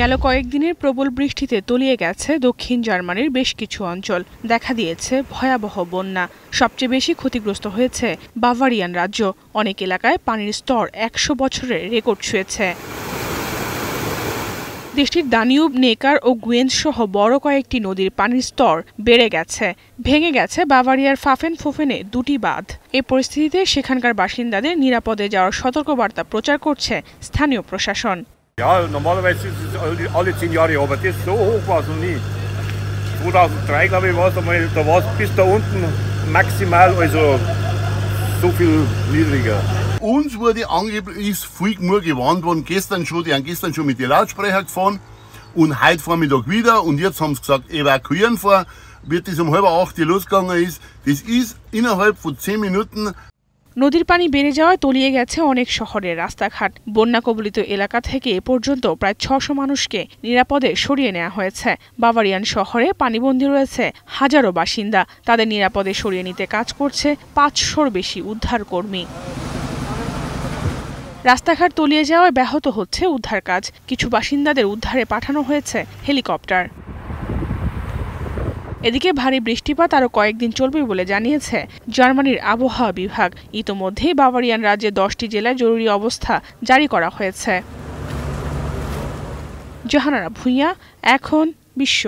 গেল কয়েকদিনের প্রবল বৃষ্টিতে তলিয়ে গেছে দক্ষিণ জার্মানির বেশ কিছু অঞ্চল দেখা দিয়েছে ভয়াবহ বন্যা সবচেয়ে বেশি ক্ষতিগ্রস্ত হয়েছে বাভারিয়ান রাজ্য অনেক এলাকায় পানির স্তর একশো বছরের রেকর্ড ছুঁয়েছে দেশটির দানিউব নেকার ও গুয়েন্স সহ বড় কয়েকটি নদীর পানির স্তর বেড়ে গেছে ভেঙে গেছে বাভারিয়ার ফাফেন ফোফেনে দুটি বাঁধ এ পরিস্থিতিতে সেখানকার বাসিন্দাদের নিরাপদে যাওয়ার সতর্কবার্তা প্রচার করছে স্থানীয় প্রশাসন Ja, normalerweise ist es alle zehn Jahre, aber das so hoch war es noch nie. 2003 glaube ich war es einmal, da war es bis da unten maximal, also so viel niedriger. Uns wurde angeblich ist viel nur gewarnt worden, gestern schon, die haben gestern schon mit den Lautsprecher gefahren und heute Vormittag wieder und jetzt haben sie gesagt, evakuieren vor, wird das um halb acht, die losgegangen ist. Das ist innerhalb von zehn Minuten নদীর পানি বেড়ে যাওয়ায় তলিয়ে গেছে অনেক শহরের রাস্তাঘাট বন্যা কবলিত এলাকা থেকে এ পর্যন্ত প্রায় ছশো মানুষকে নিরাপদে সরিয়ে নেওয়া হয়েছে বাবারিয়ান শহরে পানিবন্দী রয়েছে হাজারো বাসিন্দা তাদের নিরাপদে সরিয়ে নিতে কাজ করছে পাঁচশোর বেশি উদ্ধার কর্মী রাস্তাঘাট তলিয়ে যাওয়ায় ব্যাহত হচ্ছে উদ্ধার কাজ কিছু বাসিন্দাদের উদ্ধারে পাঠানো হয়েছে হেলিকপ্টার এদিকে ভারী বৃষ্টিপাত আরও কয়েকদিন চলবে বলে জানিয়েছে জার্মানির আবহাওয়া বিভাগ ইতোমধ্যেই বাবারিয়ান রাজ্যে দশটি জেলায় জরুরি অবস্থা জারি করা হয়েছে জাহানারা ভূঁইয়া এখন বিশ্ব